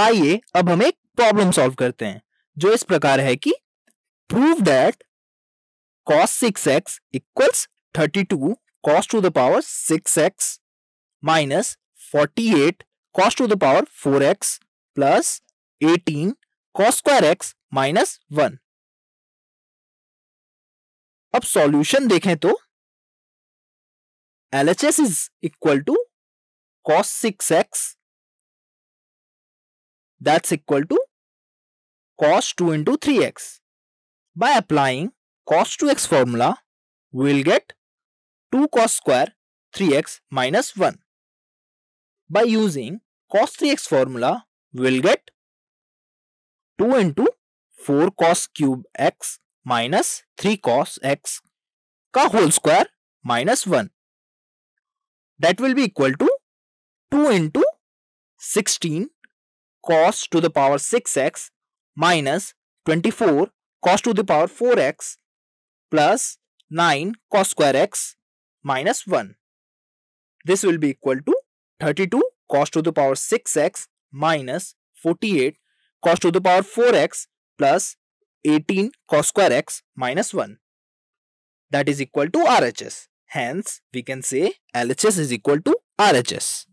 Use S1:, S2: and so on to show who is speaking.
S1: आइए
S2: अब हम एक प्रॉब्लम सॉल्व करते हैं जो इस प्रकार है कि prove that cos six x equals thirty two cos to the power six x minus forty eight cos to the power four x plus eighteen cos square x minus one
S1: अब solution देखें तो LHS is equal to cos six x that's
S2: equal to cos 2 into 3x. By applying cos 2x formula, we will get 2 cos square 3x minus 1. By using cos 3x formula, we will get 2 into 4 cos cube x minus 3 cos x का whole square minus 1. That will be equal to 2 into 16 cos to the power 6x minus 24 cos to the power 4x plus 9 cos square x minus 1. This will be equal to 32 cos to the power 6x minus 48 cos to the power 4x plus 18 cos square x minus 1. That is equal to RHS. Hence, we can say LHS is equal
S1: to RHS.